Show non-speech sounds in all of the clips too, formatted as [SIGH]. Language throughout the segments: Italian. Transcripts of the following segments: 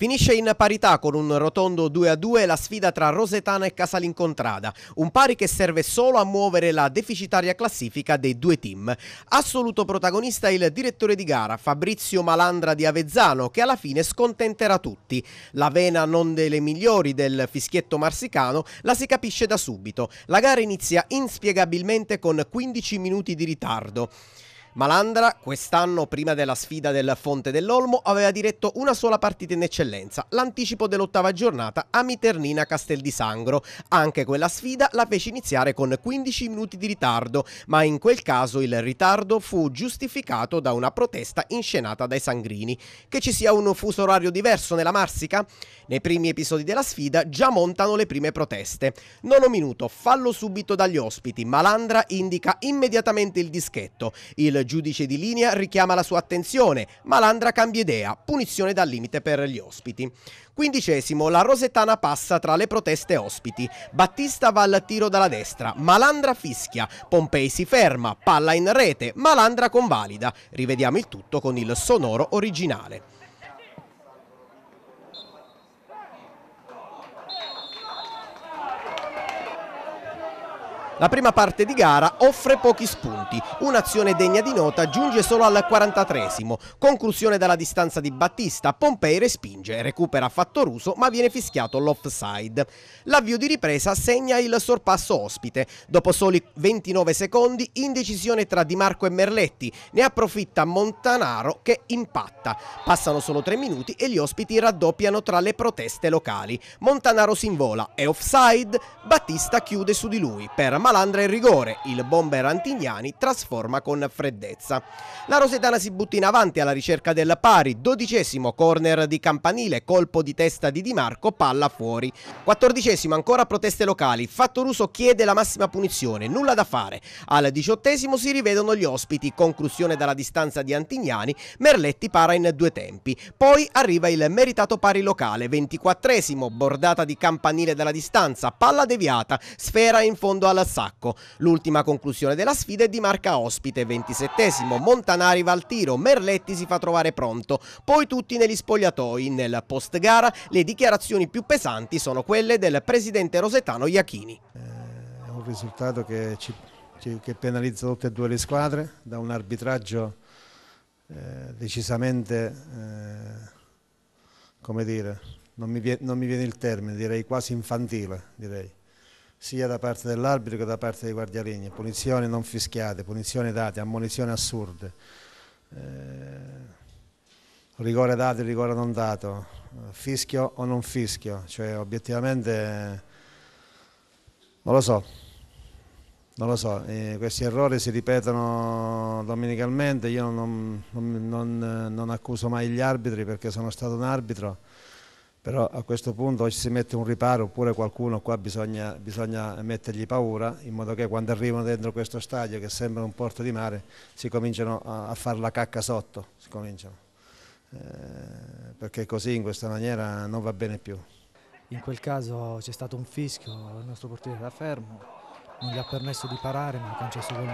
Finisce in parità con un rotondo 2-2 la sfida tra Rosetana e Casalincontrada, un pari che serve solo a muovere la deficitaria classifica dei due team. Assoluto protagonista il direttore di gara Fabrizio Malandra di Avezzano che alla fine scontenterà tutti. La vena non delle migliori del fischietto marsicano la si capisce da subito. La gara inizia inspiegabilmente con 15 minuti di ritardo. Malandra quest'anno, prima della sfida del Fonte dell'Olmo, aveva diretto una sola partita in eccellenza, l'anticipo dell'ottava giornata a Miternina Castel di Sangro. Anche quella sfida la fece iniziare con 15 minuti di ritardo, ma in quel caso il ritardo fu giustificato da una protesta inscenata dai sangrini. Che ci sia un fuso orario diverso nella Marsica? Nei primi episodi della sfida già montano le prime proteste. Nono minuto, fallo subito dagli ospiti, Malandra indica immediatamente il dischetto. Il giudice di linea richiama la sua attenzione, Malandra cambia idea, punizione dal limite per gli ospiti. Quindicesimo, la Rosettana passa tra le proteste ospiti. Battista va al tiro dalla destra, Malandra fischia, Pompei si ferma, palla in rete, Malandra convalida. Rivediamo il tutto con il sonoro originale. La prima parte di gara offre pochi spunti, un'azione degna di nota giunge solo al 43esimo, conclusione dalla distanza di Battista, Pompei respinge, recupera fatto ruso ma viene fischiato l'offside. L'avvio di ripresa segna il sorpasso ospite, dopo soli 29 secondi indecisione tra Di Marco e Merletti, ne approfitta Montanaro che impatta, passano solo 3 minuti e gli ospiti raddoppiano tra le proteste locali, Montanaro si invola, è offside, Battista chiude su di lui per Marco Malandra in rigore, il bomber Antignani trasforma con freddezza. La Rosetana si butta in avanti alla ricerca del pari, dodicesimo corner di Campanile, colpo di testa di Di Marco, palla fuori. Quattordicesimo ancora proteste locali, Fattoruso chiede la massima punizione, nulla da fare. Al diciottesimo si rivedono gli ospiti, conclusione dalla distanza di Antignani, Merletti para in due tempi. Poi arriva il meritato pari locale, ventiquattresimo, bordata di Campanile dalla distanza, palla deviata, sfera in fondo al salto sacco. L'ultima conclusione della sfida è di marca ospite, 27esimo, Montanari va al tiro, Merletti si fa trovare pronto, poi tutti negli spogliatoi. Nel post gara le dichiarazioni più pesanti sono quelle del presidente rosetano Iachini. Eh, è un risultato che, ci, che penalizza tutte e due le squadre da un arbitraggio eh, decisamente, eh, come dire, non mi, viene, non mi viene il termine, direi quasi infantile. Direi sia da parte dell'arbitro che da parte dei guardialegni, punizioni non fischiate, punizioni date, ammonizioni assurde, eh, rigore dato e rigore non dato, fischio o non fischio, cioè obiettivamente non lo so, non lo so, eh, questi errori si ripetono domenicalmente, io non, non, non, non accuso mai gli arbitri perché sono stato un arbitro però a questo punto ci si mette un riparo oppure qualcuno qua bisogna, bisogna, mettergli paura in modo che quando arrivano dentro questo stadio che sembra un porto di mare si cominciano a, a fare la cacca sotto, eh, perché così in questa maniera non va bene più. In quel caso c'è stato un fischio, il nostro portiere era fermo, non gli ha permesso di parare ma ha concesso gol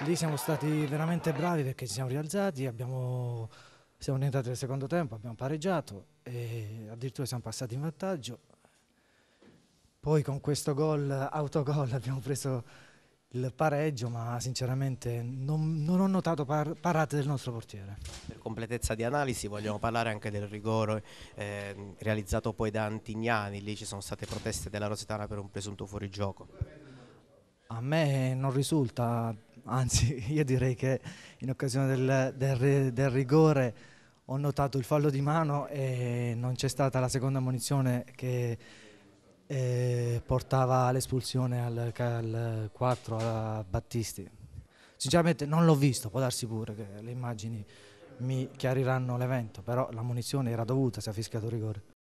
Lì siamo stati veramente bravi perché ci siamo rialzati, abbiamo, siamo entrati nel secondo tempo, abbiamo pareggiato e addirittura siamo passati in vantaggio. Poi con questo gol, autogol, abbiamo preso il pareggio, ma sinceramente non, non ho notato par parate del nostro portiere. Per completezza di analisi vogliamo parlare anche del rigore eh, realizzato poi da Antignani, lì ci sono state proteste della Rosetana per un presunto fuorigioco. A me non risulta, anzi [LAUGHS] io direi che in occasione del, del, del rigore ho notato il fallo di mano e non c'è stata la seconda munizione che eh, portava l'espulsione al, al 4 a Battisti. Sinceramente non l'ho visto, può darsi pure che le immagini mi chiariranno l'evento, però la munizione era dovuta se ha fischiato rigore.